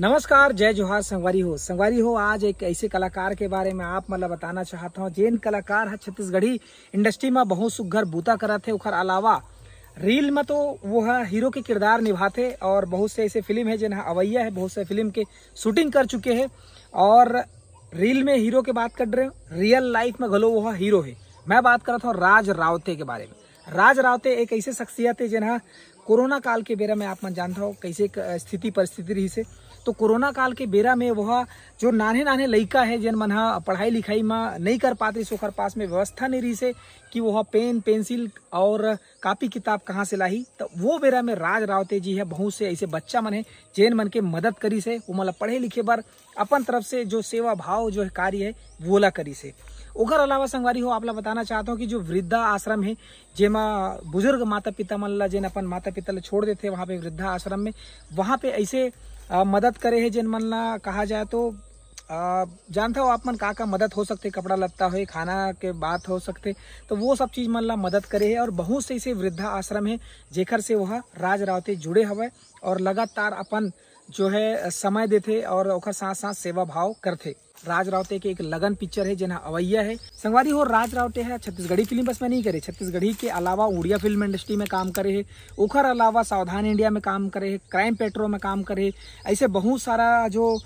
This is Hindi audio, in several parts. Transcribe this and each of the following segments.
नमस्कार जय जोहार संगवारी हो संगवारी हो आज एक ऐसे कलाकार के बारे में आप मतलब बताना चाहता हूँ जेन कलाकार है छत्तीसगढ़ी इंडस्ट्री में बहुत सुघर बूता करत उखर अलावा रील में तो वो है हीरो के किरदार निभाते और बहुत से ऐसे फिल्म है जिन्हें अवैया है बहुत से फिल्म के शूटिंग कर चुके हैं और रील में हीरो के बात कर रहे हो रियल लाइफ में घलो वो हीरो है मैं बात कर रहा था राज रावते के बारे में राज रावते एक ऐसे शख्सियत है जिन्हें कोरोना काल के बेरा में आप मन जानता हो कैसे स्थिति परिस्थिति रही से तो कोरोना काल के बेरा में वह जो नान्हे नान्हे लड़का है जिन मन पढ़ाई लिखाई में नहीं कर पाते सोखर पास में व्यवस्था नहीं रही से कि वह पेन पेंसिल और कापी किताब कहाँ से लाही तो वो बेरा में राज रावते जी है बहुत से ऐसे बच्चा मन है जैन मन के मदद करी से वो मतलब पढ़े लिखे पर अपन तरफ से जो सेवा भाव जो है कार्य है वोला करी से ओकर अलावा संगवारी हो आप बताना चाहता हूँ कि जो वृद्धा आश्रम है जेमा बुजुर्ग माता पिता मन ला जेन अपन माता के तले छोड़ देते वहाँ पे वृद्धा आश्रम में वहाँ पे ऐसे आ, मदद करे है जिन मन ला कहा जाए तो आ, जानता हो आप मन का का मदद हो सकते कपड़ा लत्ता हो खाना के बात हो सकते तो वो सब चीज़ मन ला मदद करे है और बहुत से ऐसे वृद्धा आश्रम है जेखर से वह राज रावते जुड़े हवे और लगातार अपन जो है समय देते और साथ साथ सेवा भाव करते राज रावते के एक लगन पिक्चर है जिन्हें अवैया है संगवारी हो राज रावते है छत्तीसगढ़ी फिल्म बस में नहीं करे छत्तीसगढ़ी के अलावा उड़िया फिल्म इंडस्ट्री में काम करे है ओखर अलावा सावधान इंडिया में काम करे है क्राइम पेट्रोल में काम करे ऐसे बहुत सारा जो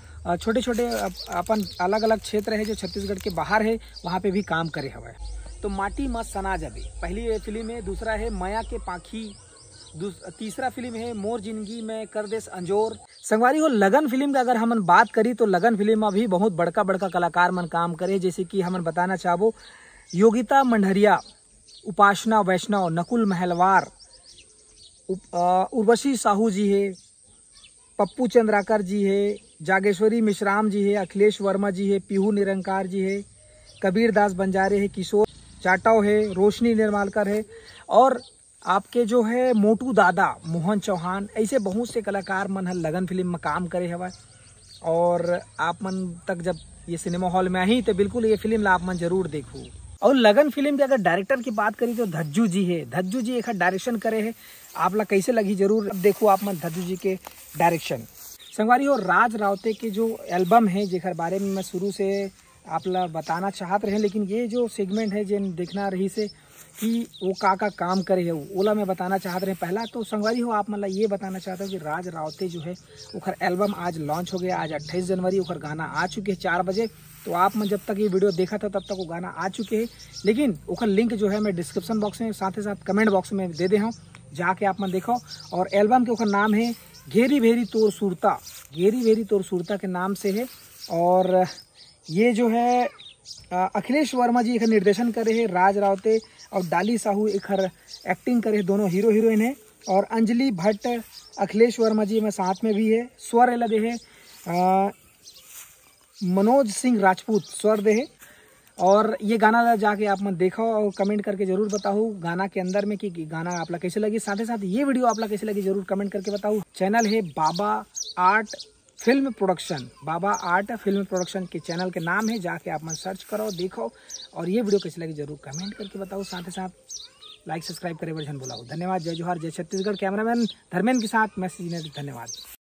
छोटे छोटे अपन अलग अलग क्षेत्र है जो छत्तीसगढ़ के बाहर है वहाँ पे भी काम करे हवा तो माटी मत सना जबे पहली फिल्म है दूसरा है माया के पाखी तीसरा फिल्म है मोर जिंदगी में कर देस अंजोर संगवारी हो लगन फिल्म का अगर हम बात करी तो लगन फिल्म में भी बहुत बड़का बड़का कलाकार मन काम करे जैसे कि हम बताना चाहबो योगिता मंडहरिया उपासना वैष्णव नकुल महलवार उर्वशी साहू जी है पप्पू चंद्राकर जी है जागेश्वरी मिश्राम जी है अखिलेश वर्मा जी है पीहू निरंकार जी है कबीर दास बंजारे है किशोर चाटाव है रोशनी निर्मालकर है और आपके जो है मोटू दादा मोहन चौहान ऐसे बहुत से कलाकार मन है लगन फिल्म में काम करे हवा और आप मन तक जब ये सिनेमा हॉल में आई तो बिल्कुल ये फिल्म ला आप मन जरूर देखू और लगन फिल्म के अगर डायरेक्टर की बात करी तो धज्जू जी है धज्जू जी एक डायरेक्शन करे है आप ला कैसे लगी जरूर देखो आप मन धज्जू जी के डायरेक्शन संगवारी और राज रावते के जो एल्बम है जेखर बारे में मैं शुरू से आप ला बताना चाहते रहे लेकिन ये जो सेगमेंट है जिन देखना रही से कि वो का का काम करे है ओला मैं बताना चाहते रहे पहला तो संगवारी हो आप मतलब ये बताना चाहते हो कि राज रावते जो है उखर एल्बम आज लॉन्च हो गया आज अट्ठाईस जनवरी उखर गाना आ चुके हैं चार बजे तो आप मैं जब तक ये वीडियो देखा था तब तक वो गाना आ चुके हैं लेकिन उखर लिंक जो है मैं डिस्क्रिप्शन बॉक्स में साथ ही साथ कमेंट बॉक्स में दे दे हूँ जाके आप मैं देखो और एल्बम के उखर नाम है घेरी भेरी तोर सुरता घेरी भेरी तोर सूरता के नाम से है और ये जो है अखिलेश वर्मा जी एक निर्देशन करे है राज रावते और डाली साहू एक हर एक्टिंग करे दोनों हीरो हीरोइन है और अंजलि भट्ट अखिलेश वर्मा जी में साथ में भी है स्वर एला दे है मनोज सिंह राजपूत स्वर दे है और ये गाना जाके आप मन देखो और कमेंट करके जरूर बताओ गाना के अंदर में कि गाना आप कैसे लगी साथ ही साथ ये वीडियो आप कैसे लगी जरूर कमेंट करके बताओ चैनल है Baba art film production Baba art film production के चैनल के नाम है जाके आप मन सर्च करो देखो और ये वीडियो कैसी लगी जरूर कमेंट करके बताओ साथ ही साथ लाइक सब्सक्राइब करे वर्जन बुलाओ धन्यवाद जय जोहर जय छत्तीसगढ़ कैमरामैन धर्मेंद्र के साथ मैसेज धन्यवाद